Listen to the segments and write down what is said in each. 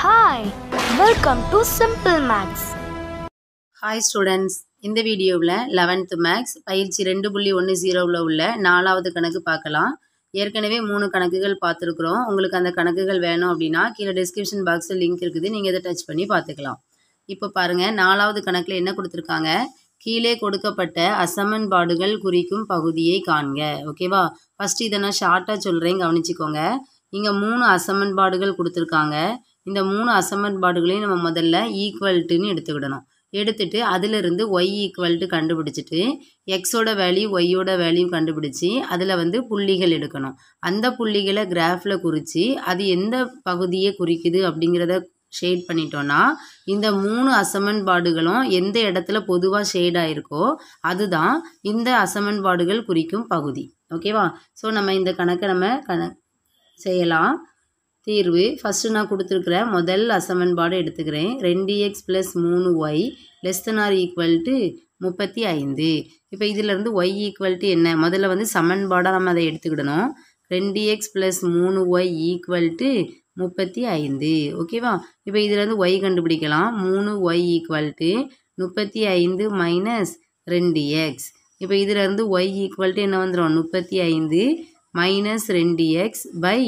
hi welcome to simple maths hi students இந்த வீடியோவில் eleventh maths பயிற்சி ரெண்டு புள்ளி ஒன்று ஜீரோவில் உள்ள நாலாவது கணக்கு பார்க்கலாம் ஏற்கனவே மூணு கணக்குகள் பார்த்துருக்குறோம் உங்களுக்கு அந்த கணக்குகள் வேணும் அப்படின்னா கீழே டிஸ்கிரிப்ஷன் பாக்ஸில் லிங்க் இருக்குது நீங்கள் இதை டச் பண்ணி பார்த்துக்கலாம் இப்போ பாருங்கள் நாலாவது கணக்கில் என்ன கொடுத்துருக்காங்க கீழே கொடுக்கப்பட்ட அசமன்பாடுகள் குறிக்கும் பகுதியை காண்க ஓகேவா ஃபஸ்ட்டு இதை நான் ஷார்ட்டாக சொல்கிறேன் கவனிச்சிக்கோங்க இங்கே மூணு அசமன்பாடுகள் கொடுத்துருக்காங்க இந்த மூணு அசமன்பாடுகளையும் நம்ம முதல்ல ஈக்குவல்ட்டுன்னு எடுத்துக்கிடணும் எடுத்துட்டு அதிலிருந்து ஒய் ஈக்குவல்ட்டு கண்டுபிடிச்சிட்டு எக்ஸோட வேல்யூ ஒய்யோட வேல்யூ கண்டுபிடிச்சி அதில் வந்து புள்ளிகள் எடுக்கணும் அந்த புள்ளிகளை கிராஃபில் குறித்து அது எந்த பகுதியை குறிக்குது அப்படிங்கிறத ஷேட் பண்ணிட்டோன்னா இந்த மூணு அசமன்பாடுகளும் எந்த இடத்துல பொதுவாக ஷேட் ஆகிருக்கோ அதுதான் இந்த அசமன்பாடுகள் குறிக்கும் பகுதி ஓகேவா ஸோ நம்ம இந்த கணக்கை நம்ம கண செய்யலாம் தீர்வு ஃபஸ்ட்டு நான் கொடுத்துருக்குற முதல் அசமன்பாடு எடுத்துக்கிறேன் ரெண்டு எக்ஸ் ப்ளஸ் மூணு Y less than or equal to முப்பத்தி ஐந்து இப்போ இதிலேருந்து ஒய் ஈக்குவல் டு என்ன முதல்ல வந்து சமன்பாடாக நம்ம அதை எடுத்துக்கிடணும் ரெண்டு எக்ஸ் ப்ளஸ் மூணு ஒய் ஈக்குவல் டு முப்பத்தி ஐந்து ஓகேவா இப்போ இதிலேருந்து ஒய் கண்டுபிடிக்கலாம் மூணு ஒய் ஈக்குவல் டு முப்பத்தி ஐந்து மைனஸ் ரெண்டு எக்ஸ் இப்போ இதிலேருந்து ஒய் ஈக்குவல் டு என்ன வந்துடும் முப்பத்தி ஐந்து மைனஸ் ரெண்டு எக்ஸ் பை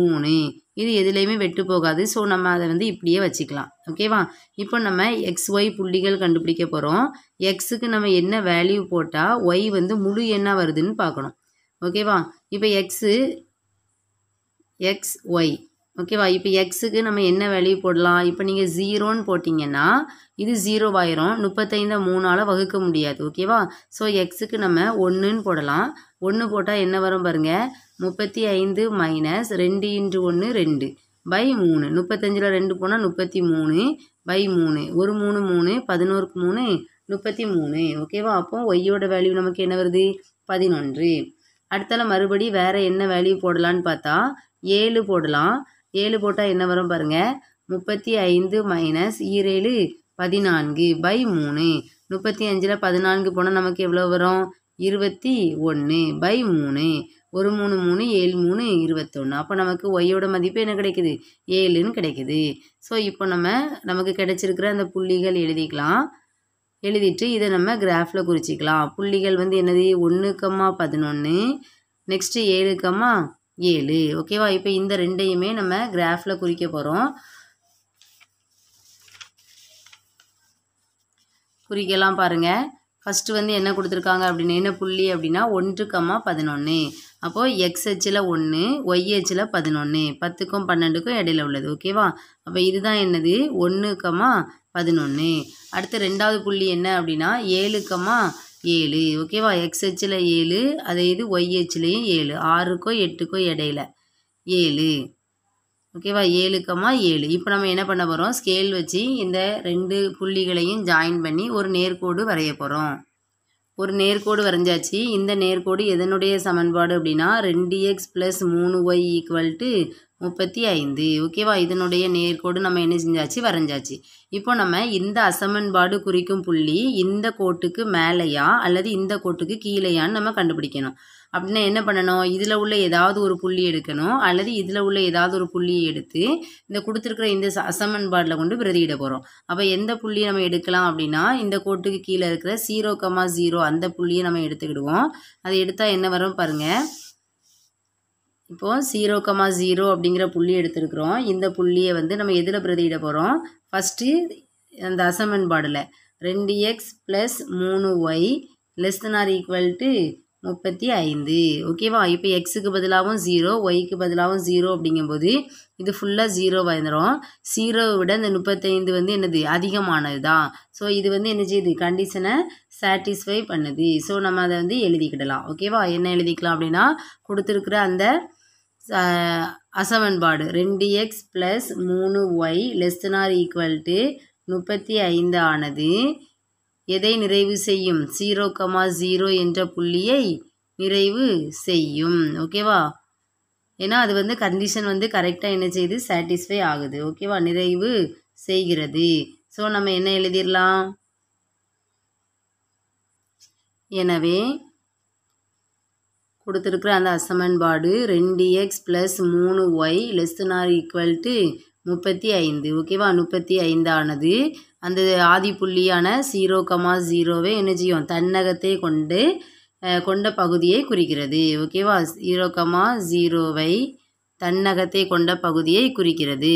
மூணு இது எதுலேயுமே வெட்டு போகாது ஸோ நம்ம அதை வந்து இப்படியே வச்சுக்கலாம் ஓகேவா இப்போ நம்ம எக்ஸ் ஒய் புள்ளிகள் கண்டுபிடிக்க போகிறோம் எக்ஸுக்கு நம்ம என்ன வேல்யூ போட்டால் ஒய் வந்து முழு என்ன வருதுன்னு பார்க்கணும் ஓகேவா இப்போ எக்ஸு எக்ஸ் ஒய் ஓகேவா இப்போ எக்ஸுக்கு நம்ம என்ன வேல்யூ போடலாம் இப்போ நீங்கள் ஜீரோன்னு போட்டிங்கன்னா இது ஜீரோவாயிரும் முப்பத்தைந்தை மூணால் வகுக்க முடியாது ஓகேவா ஸோ எக்ஸுக்கு நம்ம ஒன்றுன்னு போடலாம் ஒன்று போட்டால் என்ன வரும் பாருங்கள் முப்பத்தி ஐந்து மைனஸ் ரெண்டு இன்று ஒன்று ரெண்டு பை மூணு முப்பத்தஞ்சில் ரெண்டு போனால் முப்பத்தி மூணு பை மூணு ஒரு மூணு மூணு பதினோருக்கு மூணு முப்பத்தி மூணு ஓகேவா அப்போ ஒய்யோட வேல்யூ நமக்கு என்ன வருது பதினொன்று அடுத்தால மறுபடி வேறு என்ன வேல்யூ போடலான்னு பார்த்தா ஏழு போடலாம் ஏழு போட்டால் என்ன வரும் பாருங்கள் முப்பத்தி ஐந்து மைனஸ் ஈரேழு பதினான்கு பை மூணு முப்பத்தி அஞ்சில் பதினான்கு போனால் நமக்கு எவ்வளோ வரும் இருபத்தி ஒன்று பை மூணு ஒரு மூணு மூணு ஏழு மூணு இருபத்தொன்று அப்போ நமக்கு ஒய்யோட மதிப்பு என்ன கிடைக்குது ஏழுன்னு கிடைக்குது ஸோ இப்போ நம்ம நமக்கு கிடைச்சிருக்கிற அந்த புள்ளிகள் எழுதிக்கலாம் எழுதிட்டு இதை நம்ம கிராஃபில் குறிச்சிக்கலாம் புள்ளிகள் வந்து என்னது ஒன்று கம்மா பதினொன்று நெக்ஸ்ட்டு ஏழு கம்மா ஏழு ஓகேவா இப்போ இந்த ரெண்டையுமே நம்ம கிராஃபில் குறிக்க போகிறோம் குறிக்கலாம் பாருங்கள் ஃபஸ்ட்டு வந்து என்ன கொடுத்துருக்காங்க அப்படின்னு என்ன புள்ளி அப்படின்னா ஒன்று கம்மா பதினொன்று அப்போது எக்ஸ் ஹெச்சில் ஒன்று ஒய் ஹெச்சில் பதினொன்று பத்துக்கும் பன்னெண்டுக்கும் இடையில உள்ளது ஓகேவா அப்போ இதுதான் என்னது ஒன்றுக்கமா பதினொன்று அடுத்து ரெண்டாவது புள்ளி என்ன அப்படின்னா ஏழுக்கமா ஏழு ஓகேவா எக்ஸ் ஹெச்சில் ஏழு அதே இது ஒய் எச்சிலையும் ஏழு ஆறுக்கோ எட்டுக்கோ இடையில ஏழு ஓகேவா ஏழுக்கமா ஏழு இப்போ நம்ம என்ன பண்ண போகிறோம் ஸ்கேல் வச்சு இந்த ரெண்டு புள்ளிகளையும் ஜாயின் பண்ணி ஒரு நேர்கோடு வரைய போகிறோம் ஒரு நேர்கோடு வரைஞ்சாச்சு இந்த நேர்கோடு எதனுடைய சமன்பாடு அப்படின்னா ரெண்டு எக்ஸ் ப்ளஸ் மூணு ஒய் ஈக்குவல் டு முப்பத்தி ஐந்து ஓகேவா இதனுடைய நேர்கோடு நம்ம என்ன செஞ்சாச்சு வரைஞ்சாச்சு இப்போ நம்ம இந்த அசமன்பாடு குறிக்கும் புள்ளி இந்த கோட்டுக்கு மேலேயா அல்லது இந்த கோட்டுக்கு கீழேயான்னு நம்ம கண்டுபிடிக்கணும் அப்படின்னா என்ன பண்ணணும் இதில் உள்ள ஏதாவது ஒரு புள்ளி எடுக்கணும் அல்லது இதில் உள்ள ஏதாவது ஒரு புள்ளியை எடுத்து இந்த கொடுத்துருக்குற இந்த அசமன்பாட்டில் கொண்டு பிரதியிட போகிறோம் அப்போ எந்த புள்ளியை நம்ம எடுக்கலாம் அப்படின்னா இந்த கோட்டுக்கு கீழே இருக்கிற ஜீரோ கமா ஜீரோ அந்த புள்ளியை நம்ம எடுத்துக்கிடுவோம் அதை எடுத்தால் என்ன வரும் பாருங்கள் இப்போது ஜீரோ கமா ஜீரோ அப்படிங்கிற புள்ளி எடுத்துருக்குறோம் இந்த புள்ளியை வந்து நம்ம எதில் பிரதியிட போகிறோம் ஃபஸ்ட்டு அந்த அசமன்பாடில் ரெண்டு எக்ஸ் ப்ளஸ் மூணு Y less than or equal to முப்பத்தி ஐந்து ஓகேவா இப்போ எக்ஸுக்கு பதிலாகவும் ஜீரோ ஒய்க்கு பதிலாகவும் ஜீரோ அப்படிங்கும்போது இது ஃபுல்லாக ஜீரோ வந்துடும் ஜீரோவை விட இந்த முப்பத்தைந்து வந்து என்னது அதிகமானது தான் ஸோ இது வந்து என்ன செய்யுது கண்டிஷனை சாட்டிஸ்ஃபை பண்ணுது ஸோ நம்ம அதை வந்து எழுதிக்கிடலாம் ஓகேவா என்ன எழுதிக்கலாம் அப்படின்னா கொடுத்துருக்குற அந்த அசமன்பாடு ரெண்டு எக்ஸ் ப்ளஸ் மூணு ஒய் லெஸ்தனார் ஈக்குவல் டு முப்பத்தி ஐந்து ஆனது எதை நிறைவு செய்யும் ஜீரோ கமா ஜீரோ என்ற புள்ளியை நிறைவு செய்யும் ஓகேவா ஏன்னா அது வந்து கண்டிஷன் வந்து கரெக்டாக என்ன செய்யுது சாட்டிஸ்ஃபை ஆகுது ஓகேவா நிறைவு செய்கிறது ஸோ நம்ம என்ன எழுதிடலாம் எனவே கொடுத்துருக்குற அந்த அசமன்பாடு ரெண்டு எக்ஸ் ப்ளஸ் மூணு Y less or equal to முப்பத்தி ஐந்து ஓகேவா முப்பத்தி ஐந்தானது அந்த ஆதி புள்ளியான ஜீரோ கமா ஜீரோவை என்ன செய்யும் தன்னகத்தை கொண்டு கொண்ட பகுதியை குறிக்கிறது ஓகேவா ஜீரோ கமா ஜீரோவை தன்னகத்தை கொண்ட பகுதியை குறிக்கிறது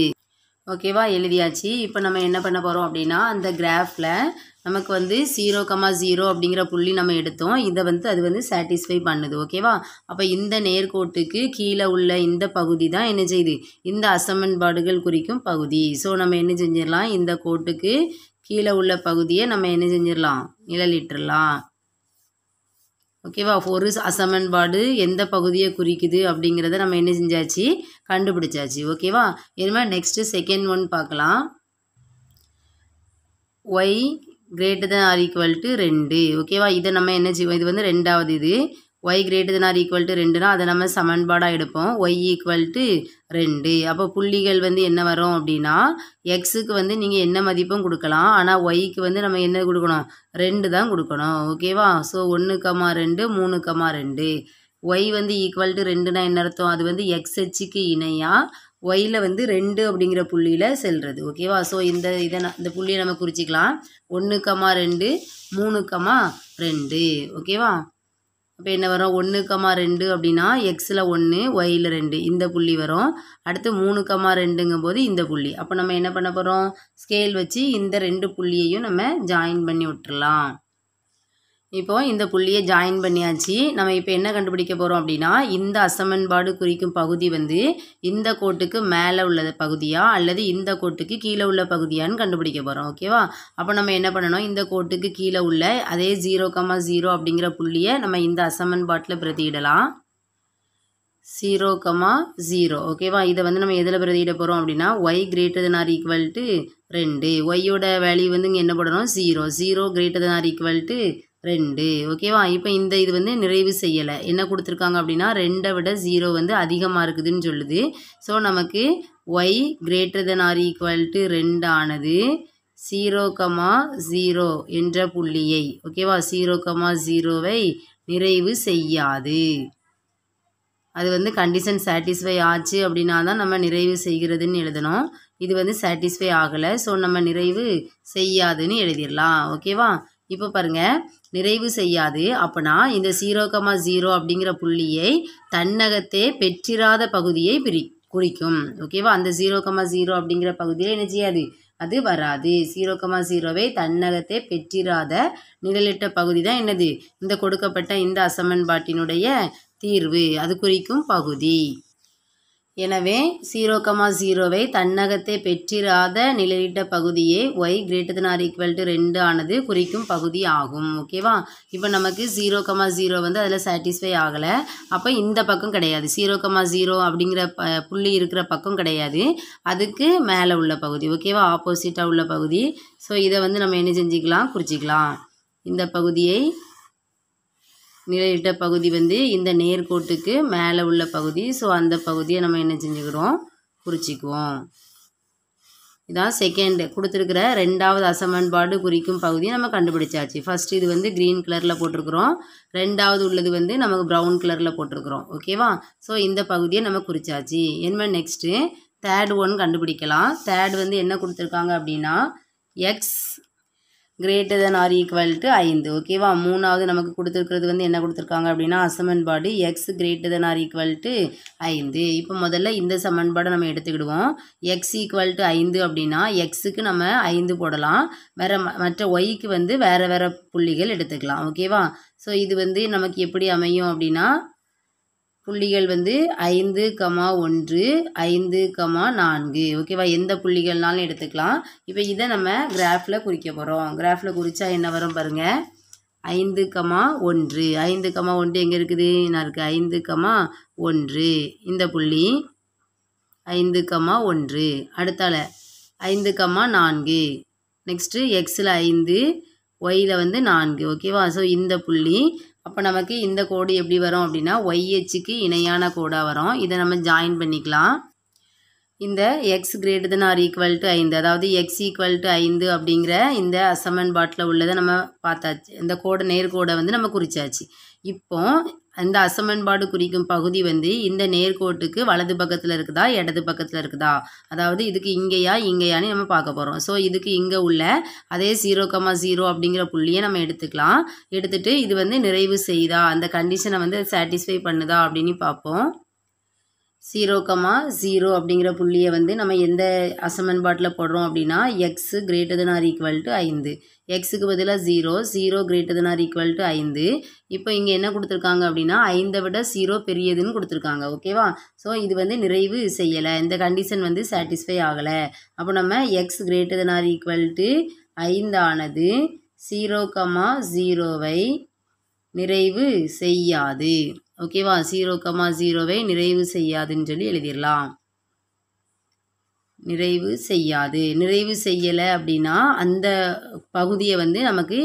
ஓகேவா எழுதியாச்சு இப்போ நம்ம என்ன பண்ண போகிறோம் அப்படின்னா அந்த கிராஃபில் நமக்கு வந்து ஜீரோ கமா ஜீரோ அப்படிங்கிற புள்ளி நம்ம எடுத்தோம் இதை வந்து அது வந்து சாட்டிஸ்ஃபை பண்ணுது ஓகேவா அப்போ இந்த நேர்கோட்டுக்கு கீழே உள்ள இந்த பகுதி தான் என்ன செய்யுது இந்த அசமன்பாடுகள் குறிக்கும் பகுதி ஸோ நம்ம என்ன செஞ்சிடலாம் இந்த கோட்டுக்கு கீழே உள்ள பகுதியை நம்ம என்ன செஞ்சிடலாம் நிழலிட்டுடலாம் ஓகேவா ஒரு அசமன்பாடு எந்த பகுதியை குறிக்குது அப்படிங்கிறத நம்ம என்ன செஞ்சாச்சு கண்டுபிடிச்சாச்சு ஓகேவா இனிமேல் நெக்ஸ்ட்டு செகண்ட் ஒன் பார்க்கலாம் Y greater than or equal to ரெண்டு ஓகேவா இதை நம்ம என்ன செய்வோம் இது வந்து ரெண்டாவது இது Y greater or equal to ரெண்டுனா அதை நம்ம சமன்பாடாக எடுப்போம் ஒய் ஈக்குவல் டு ரெண்டு அப்போ புள்ளிகள் வந்து என்ன வரும் அப்படின்னா எக்ஸுக்கு வந்து நீங்கள் என்ன மதிப்பும் கொடுக்கலாம் ஆனால் ஒய்க்கு வந்து நம்ம என்ன கொடுக்கணும் ரெண்டு தான் கொடுக்கணும் ஓகேவா ஸோ ஒன்று கமா ரெண்டு மூணு கமா ரெண்டு ஒய் வந்து ஈக்குவல் டு ரெண்டுனா என்ன அர்த்தம் அது வந்து எக்ஸ் ஹெச்சுக்கு இணையாக ஒயில் வந்து ரெண்டு அப்படிங்கிற புள்ளியில் செல்கிறது ஓகேவா ஸோ இந்த இதை இந்த புள்ளியை நம்ம குறிச்சிக்கலாம் ஒன்று கமா ரெண்டு மூணு கமா ரெண்டு ஓகேவா அப்போ என்ன வரும் ஒன்று கமா ரெண்டு அப்படின்னா எக்ஸில் ஒன்று ஒயில் ரெண்டு இந்த புள்ளி வரும் அடுத்து மூணு கமா ரெண்டுங்கும் போது இந்த புள்ளி அப்போ நம்ம என்ன பண்ண போகிறோம் ஸ்கேல் வச்சு இந்த ரெண்டு புள்ளியையும் நம்ம ஜாயின் பண்ணி விட்டுறலாம் இப்போ இந்த புள்ளியை ஜாயின் பண்ணியாச்சு நம்ம இப்போ என்ன கண்டுபிடிக்க போகிறோம் அப்படின்னா இந்த அசமன்பாடு குறிக்கும் பகுதி வந்து இந்த கோட்டுக்கு மேலே உள்ள பகுதியா அல்லது இந்த கோட்டுக்கு கீழே உள்ள பகுதியான்னு கண்டுபிடிக்க போகிறோம் ஓகேவா அப்போ நம்ம என்ன பண்ணணும் இந்த கோட்டுக்கு கீழே உள்ள அதே ஜீரோ கமா ஜீரோ அப்படிங்கிற புள்ளியை நம்ம இந்த அசமன்பாட்டில் பிரதியிடலாம் ஜீரோ கமா ஜீரோ ஓகேவா இதை வந்து நம்ம எதில் பிரதியிட போகிறோம் அப்படின்னா Y greater than or equal to ரெண்டு ஒய்யோட வேல்யூ வந்து இங்கே என்ன பண்ணணும் zero zero greater than or equal to ரெண்டு ஓகேவா இப்போ இந்த இது வந்து நிறைவு செய்யலை என்ன கொடுத்துருக்காங்க அப்படின்னா ரெண்டை விட ஜீரோ வந்து அதிகமாக இருக்குதுன்னு சொல்லுது ஸோ நமக்கு Y greater than or equal to ரெண்டு ஆனது ஜீரோ கமா ஜீரோ என்ற புள்ளியை ஓகேவா ஜீரோ கமா ஜீரோவை நிறைவு செய்யாது அது வந்து கண்டிஷன் சாட்டிஸ்ஃபை ஆச்சு அப்படின்னா தான் நம்ம நிறைவு செய்கிறதுன்னு எழுதணும் இது வந்து சாட்டிஸ்ஃபை ஆகலை ஸோ நம்ம நிறைவு செய்யாதுன்னு எழுதிடலாம் ஓகேவா இப்போ பாருங்கள் நிறைவு செய்யாது அப்போனா இந்த ஜீரோ கமா ஜீரோ அப்படிங்கிற புள்ளியை தன்னகத்தே பெற்றிராத பகுதியை பிரி குறிக்கும் ஓகேவா அந்த ஜீரோ கமா ஜீரோ அப்படிங்கிற பகுதியில் என்ன செய்யாது அது வராது ஜீரோ கமா ஜீரோவை தன்னகத்தை பெற்றிராத நிழலிட்ட பகுதி தான் என்னது இந்த கொடுக்கப்பட்ட இந்த அசமன்பாட்டினுடைய தீர்வு அது குறிக்கும் பகுதி எனவே ஜீரோ கமா ஜீரோவை பெற்றிராத நிலையிட்ட பகுதியே Y greater than or equal to ரெண்டு ஆனது குறிக்கும் பகுதி ஆகும் ஓகேவா இப்போ நமக்கு ஜீரோ கமா ஜீரோ வந்து அதில் சாட்டிஸ்ஃபை ஆகலை அப்போ இந்த பக்கம் கிடையாது ஜீரோ கமா ஜீரோ அப்படிங்கிற ப புள்ளி இருக்கிற பக்கம் கிடையாது அதுக்கு மேலே உள்ள பகுதி ஓகேவா ஆப்போசிட்டாக உள்ள பகுதி ஸோ இதை வந்து நம்ம என்ன செஞ்சுக்கலாம் குறிச்சிக்கலாம் இந்த பகுதியை நிழலிட்ட பகுதி வந்து இந்த நேர்கோட்டுக்கு மேலே உள்ள பகுதி ஸோ அந்த பகுதியை நம்ம என்ன செஞ்சுக்கிறோம் குறிச்சிக்குவோம் இதான் செகண்ட் கொடுத்துருக்கிற ரெண்டாவது அசமன்பாடு குறிக்கும் பகுதியை நம்ம கண்டுபிடிச்சாச்சு ஃபஸ்ட் இது வந்து க்ரீன் கலரில் போட்டிருக்கிறோம் ரெண்டாவது உள்ளது வந்து நமக்கு ப்ரௌன் கலரில் போட்டிருக்கிறோம் ஓகேவா ஸோ இந்த பகுதியை நம்ம குறிச்சாச்சு என்ன நெக்ஸ்ட்டு தேர்ட் ஒன் கண்டுபிடிக்கலாம் தேர்ட் வந்து என்ன கொடுத்துருக்காங்க அப்படின்னா X greater than or equal to ஐந்து ஓகேவா மூணாவது நமக்கு கொடுத்துருக்கிறது வந்து என்ன கொடுத்துருக்காங்க அப்படின்னா அசமன்பாடு X greater than or equal to ஐந்து இப்போ முதல்ல இந்த சமன்பாடை நம்ம எடுத்துக்கிடுவோம் எக்ஸ் ஈக்குவல் டு ஐந்து அப்படின்னா எக்ஸுக்கு நம்ம ஐந்து போடலாம் வேறு மற்ற ஒய்க்கு வந்து வேறு வேறு புள்ளிகள் எடுத்துக்கலாம் ஓகேவா ஸோ இது வந்து நமக்கு எப்படி அமையும் அப்படின்னா புள்ளிகள் வந்து ஐந்து கமா ஒன்று ஐந்து கமா நான்கு ஓகேவா எந்த புள்ளிகள்னாலும் எடுத்துக்கலாம் இப்போ இதை நம்ம கிராஃபில் குறிக்க போகிறோம் கிராஃபில் குறித்தா என்ன வரும் பாருங்கள் ஐந்து கமா ஒன்று ஐந்து கமா ஒன்று எங்கே இருக்குது நான் இருக்குது ஐந்து கமா ஒன்று இந்த புள்ளி ஐந்து கமா ஒன்று அடுத்தால ஐந்து கமா நான்கு நெக்ஸ்ட்டு எக்ஸில் ஐந்து ஒயில் வந்து நான்கு ஓகேவா ஸோ இந்த புள்ளி அப்போ நமக்கு இந்த கோடு எப்படி வரும் அப்படின்னா ஒய் இணையான கோடாக வரும் இதை நம்ம ஜாயின் பண்ணிக்கலாம் இந்த X greater than or equal to ஐந்து அதாவது எக்ஸ் ஈக்குவல் டு ஐந்து அப்படிங்கிற இந்த பாட்டில் உள்ளதை நம்ம பார்த்தாச்சு இந்த கோடை நேர்கோடை வந்து நம்ம குறிச்சாச்சு இப்போ இந்த அசமன்பாடு குறிக்கும் பகுதி வந்து இந்த நேர்கோட்டுக்கு வலது பக்கத்தில் இருக்குதா இடது பக்கத்தில் இருக்குதா அதாவது இதுக்கு இங்கேயா இங்கேயான்னு நம்ம பார்க்க போகிறோம் ஸோ இதுக்கு இங்கே உள்ள அதே ஜீரோ கமா ஜீரோ அப்படிங்கிற புள்ளியை நம்ம எடுத்துக்கலாம் எடுத்துகிட்டு இது வந்து நிறைவு செய்தா அந்த கண்டிஷனை வந்து சாட்டிஸ்ஃபை பண்ணுதா அப்படின்னு பார்ப்போம் ஜீரோ கமா ஜீரோ அப்படிங்கிற புள்ளியை வந்து நம்ம எந்த அசமன்பாட்டில் போடுறோம் அப்படின்னா X greater than or equal to ஐந்து எக்ஸுக்கு பதிலாக zero zero greater than or equal to ஐந்து இப்போ இங்கே என்ன கொடுத்துருக்காங்க அப்படின்னா ஐந்தை விட ஜீரோ பெரியதுன்னு கொடுத்துருக்காங்க ஓகேவா ஸோ இது வந்து நிறைவு செய்யலை இந்த கண்டிஷன் வந்து சாட்டிஸ்ஃபை ஆகலை அப்போ நம்ம X greater than or equal to ஐந்தானது ஜீரோ கமா ஜீரோவை நிறைவு செய்யாது ஓகேவா ஜீரோ கமா ஜீரோவை நிறைவு செய்யாதுன்னு சொல்லி எழுதிடலாம் நிறைவு செய்யாது நிறைவு செய்யலை அப்படின்னா அந்த பகுதியை வந்து நமக்கு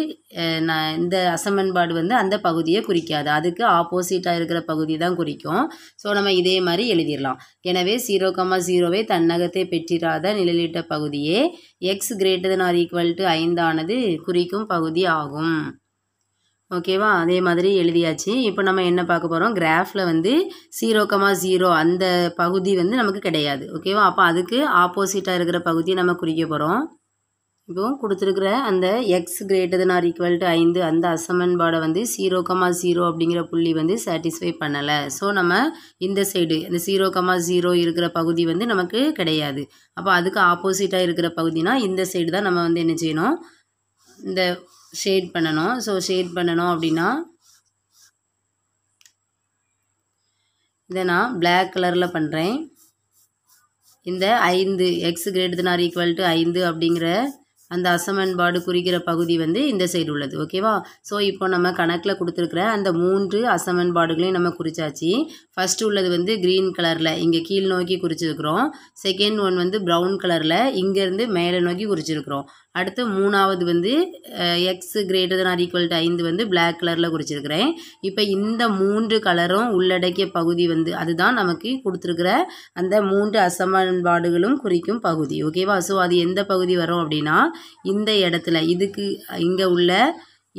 நான் இந்த அசமன்பாடு வந்து அந்த பகுதியை குறிக்காது அதுக்கு ஆப்போசிட்டாக இருக்கிற பகுதி தான் குறிக்கும் ஸோ நம்ம இதே மாதிரி எழுதிடலாம் எனவே ஜீரோ கமா ஜீரோவை தன்னகத்தை பெற்றிராத நிழலிட்ட பகுதியே X greater than or equal to ஐந்தானது குறிக்கும் பகுதி ஆகும் ஓகேவா அதே மாதிரி எழுதியாச்சு இப்போ நம்ம என்ன பார்க்க போகிறோம் கிராஃபில் வந்து ஜீரோ கமா ஜீரோ அந்த பகுதி வந்து நமக்கு கிடையாது ஓகேவா அப்போ அதுக்கு ஆப்போசிட்டாக இருக்கிற பகுதியை நம்ம குறிக்க போகிறோம் இப்போ கொடுத்துருக்குற அந்த X greater than or equal to ஐந்து அந்த அசமன்பாடை வந்து ஜீரோ கமா ஜீரோ அப்படிங்கிற புள்ளி வந்து சாட்டிஸ்ஃபை பண்ணலை ஸோ நம்ம இந்த சைடு இந்த ஜீரோ கமா ஜீரோ இருக்கிற பகுதி வந்து நமக்கு கிடையாது அப்போ அதுக்கு ஆப்போசிட்டாக இருக்கிற பகுதினா இந்த சைடு தான் நம்ம வந்து என்ன செய்யணும் இந்த ஷேட் பண்ணணும் ஸோ ஷேட் பண்ணணும் அப்படின்னா இதை நான் பிளாக் கலரில் பண்ணுறேன் இந்த ஐந்து X greater than or equal to ஐந்து அப்படிங்கிற அந்த அசமன்பாடு குறிக்கிற பகுதி வந்து இந்த சைடு உள்ளது ஓகேவா ஸோ இப்போ நம்ம கணக்கில் கொடுத்துருக்குற அந்த மூன்று அசமன்பாடுகளையும் நம்ம குறிச்சாச்சு ஃபஸ்ட்டு உள்ளது வந்து க்ரீன் கலரில் இங்கே கீழ் நோக்கி குறிச்சிருக்கிறோம் செகண்ட் ஒன் வந்து ப்ரௌன் கலரில் இங்கேருந்து மேலே நோக்கி குறிச்சிருக்கிறோம் அடுத்து மூணாவது வந்து X greater than or equal to ஐந்து வந்து பிளாக் கலரில் குறிச்சிருக்கிறேன் இப்போ இந்த மூன்று கலரும் உள்ளடக்கிய பகுதி வந்து அதுதான் நமக்கு கொடுத்துருக்கிற அந்த மூன்று அசமன்பாடுகளும் குறிக்கும் பகுதி ஓகேவா ஸோ அது எந்த பகுதி வரும் அப்படின்னா இந்த இடத்துல இதுக்கு இங்கே உள்ள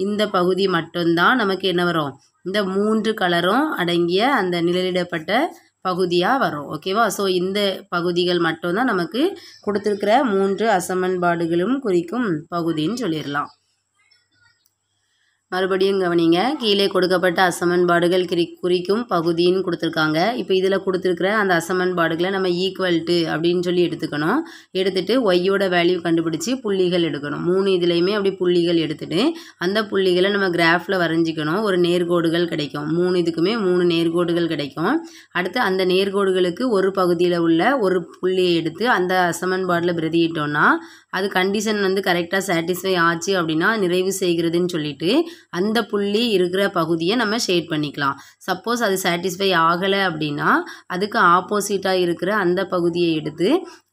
இந்த பகுதி மட்டும்தான் நமக்கு என்ன வரும் இந்த மூன்று கலரும் அடங்கிய அந்த நிழலிடப்பட்ட பகுதியாக வரும் ஓகேவா ஸோ இந்த பகுதிகள் மட்டும்தான் நமக்கு கொடுத்துருக்கிற மூன்று அசமன்பாடுகளும் குறிக்கும் பகுதின்னு சொல்லிடலாம் மறுபடியும் கவனிங்க கீழே கொடுக்கப்பட்ட அசமன்பாடுகள் கிரி குறிக்கும் பகுதின்னு கொடுத்துருக்காங்க இப்போ இதில் கொடுத்துருக்குற அந்த அசமன்பாடுகளை நம்ம ஈக்குவல் டு அப்படின்னு சொல்லி எடுத்துக்கணும் எடுத்துகிட்டு ஒய்யோட வேல்யூ கண்டுபிடிச்சி புள்ளிகள் எடுக்கணும் மூணு இதுலேயுமே அப்படி புள்ளிகள் எடுத்துகிட்டு அந்த புள்ளிகளை நம்ம கிராஃபில் வரைஞ்சிக்கணும் ஒரு நேர்கோடுகள் கிடைக்கும் மூணு இதுக்குமே மூணு நேர்கோடுகள் கிடைக்கும் அடுத்து அந்த நேர்கோடுகளுக்கு ஒரு பகுதியில் உள்ள ஒரு புள்ளியை எடுத்து அந்த அசமன்பாடில் பிரதியிட்டோம்னா அது கண்டிஷன் வந்து கரெக்டாக சாட்டிஸ்ஃபை ஆச்சு அப்படின்னா நிறைவு செய்கிறதுன்னு சொல்லிட்டு அந்த புள்ளி இருக்கிற பகுதியை நம்ம ஷேட் பண்ணிக்கலாம் சப்போஸ் அது சாட்டிஸ்ஃபை ஆகலை அப்படின்னா அதுக்கு ஆப்போசிட்டாக இருக்கிற அந்த பகுதியை எடுத்து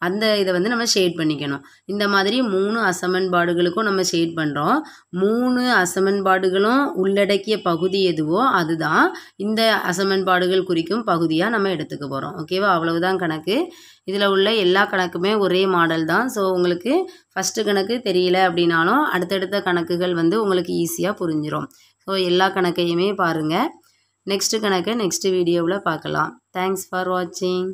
அந்த இதை வந்து நம்ம ஷேட் பண்ணிக்கணும் இந்த மாதிரி மூணு அசமன்பாடுகளுக்கும் நம்ம ஷேட் பண்ணுறோம் மூணு அசமன்பாடுகளும் உள்ளடக்கிய பகுதி எதுவோ அதுதான் இந்த அசமன்பாடுகள் குறிக்கும் பகுதியாக நம்ம எடுத்துக்க போகிறோம் ஓகேவா அவ்வளவுதான் கணக்கு இதில் உள்ள எல்லா கணக்குமே ஒரே மாடல் தான் ஸோ உங்களுக்கு ஃபஸ்ட்டு கணக்கு தெரியல அப்படின்னாலும் அடுத்தடுத்த கணக்குகள் வந்து உங்களுக்கு ஈஸியாக புரிஞ்சிடும் ஸோ எல்லா கணக்கையுமே பாருங்கள் நெக்ஸ்ட்டு கணக்கை நெக்ஸ்ட்டு வீடியோவில் பார்க்கலாம் தேங்க்ஸ் ஃபார் வாட்சிங்